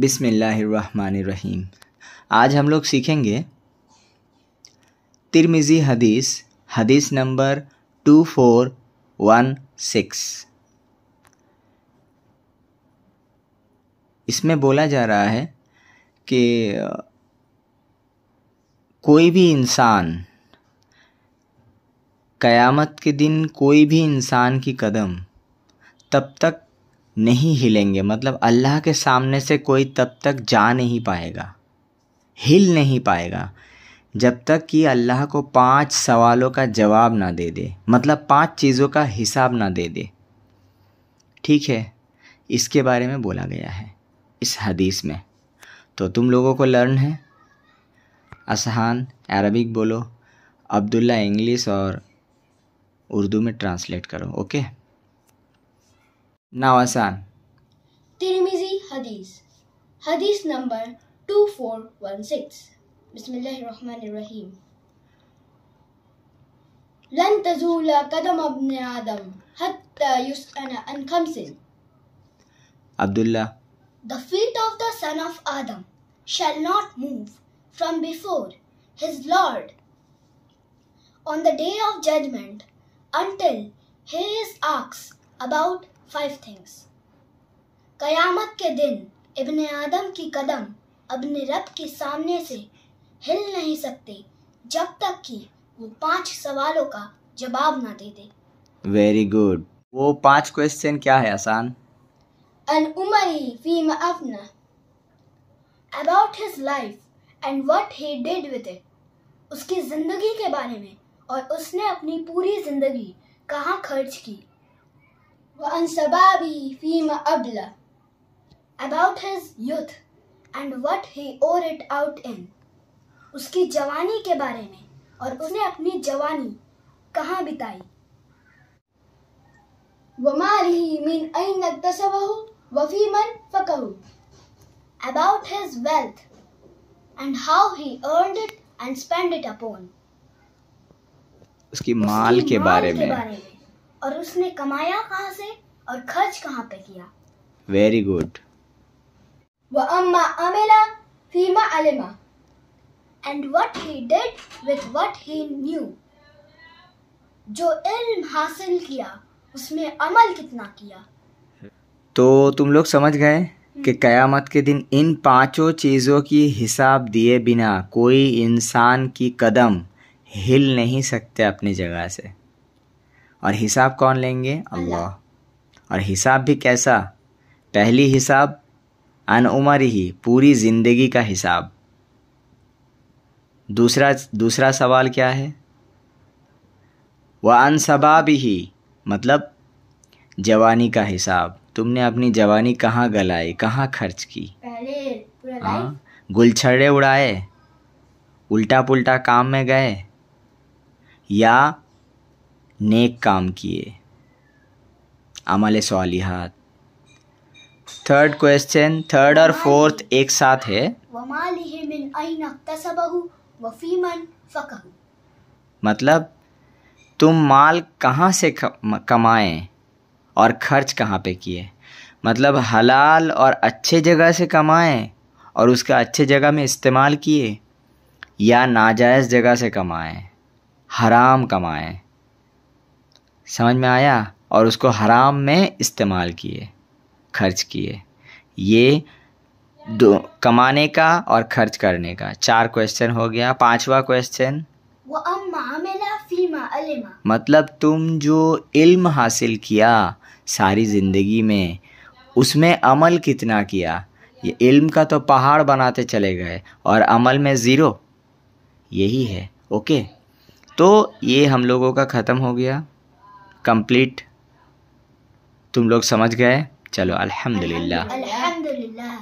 बिसमीम आज हम लोग सीखेंगे तिरमिज़ी हदीस हदीस number two four one six इसमें बोला जा रहा है कि कोई भी इंसान क़यामत के दिन कोई भी इंसान की कदम तब तक नहीं हिलेंगे मतलब अल्लाह के सामने से कोई तब तक जा नहीं पाएगा हिल नहीं पाएगा जब तक कि अल्लाह को पांच सवालों का जवाब ना दे दे मतलब पांच चीज़ों का हिसाब ना दे दे ठीक है इसके बारे में बोला गया है इस हदीस में तो तुम लोगों को लर्न है असहान अरबिक बोलो अब्दुल्ला इंग्लिश और उर्दू में ट्रांसलेट करो okay Now Asan. Tirmizi Hadith. Hadith number 2416. Bismillahirrahmanirrahim. لن تزول قدم ابن آدم حتى يسأل عن خمس. Abdullah. The feet of the son of Adam shall not move from before his Lord on the day of judgment until he is asked about five things कयामत के दिन इब्ने आदम की कदम अपने रब के सामने से हिल नहीं सकते जब तक कि वो पांच सवालों का जवाब ना दे दे वेरी गुड वो पांच क्वेश्चन क्या है आसान अन उमरी फीम अफना about his life and what he did with it उसकी जिंदगी के बारे में और उसने अपनी पूरी जिंदगी कहाँ खर्च की وعن سَبَابِي فيما أبلى About his youth and what he wore it out in. उसकी जवानी के बारे में और उसने अपनी जवानी कहाँ बिताई वमालिही मीन अइन नक्तसबहु वफी मन फकहु About his wealth and how he earned it and spent it upon. उसकी माल उसकी के, माल बारे, के में। बारे में और उसने कमाया कहाँ से और खर्च कहाँ पे किया वेरी गुड व अम्मा अमेला फीमा अलेमा and what he did with what he knew जो इल्म हासिल किया उसमें अमल कितना किया तो तुम लोग समझ गए कि हम्म। क़यामत के दिन इन पांचों चीज़ों की हिसाब दिए बिना कोई इंसान की कदम हिल नहीं सकते अपनी जगह से और हिसाब कौन लेंगे अल्लाह और हिसाब भी कैसा पहली हिसाब अन उमर ही पूरी ज़िंदगी का हिसाब दूसरा दूसरा सवाल क्या है वह अन सबाब ही मतलब जवानी का हिसाब तुमने अपनी जवानी कहाँ गलाई कहाँ खर्च की हाँ गुलछड़े उड़ाए उल्टा पुल्टा काम में गए या नेक काम किए अमल सालिहात थर्ड क्वेश्चन थर्ड और फोर्थ एक साथ है मतलब तुम माल कहाँ से कमाए और खर्च कहाँ पे किए मतलब हलाल और अच्छे जगह से कमाए और उसका अच्छे जगह में इस्तेमाल किए या नाजायज़ जगह से कमाए हराम कमाएँ समझ में आया और उसको हराम में इस्तेमाल किए खर्च किए ये दो कमाने का और खर्च करने का चार क्वेश्चन हो गया पांचवा क्वेश्चन मतलब तुम जो इल्म हासिल किया सारी ज़िंदगी में उसमें अमल कितना किया ये इल्म का तो पहाड़ बनाते चले गए और अमल में ज़ीरो यही है ओके तो ये हम लोगों का ख़त्म हो गया कंप्लीट तुम लोग समझ गए चलो अल्हम्दुलिल्लाह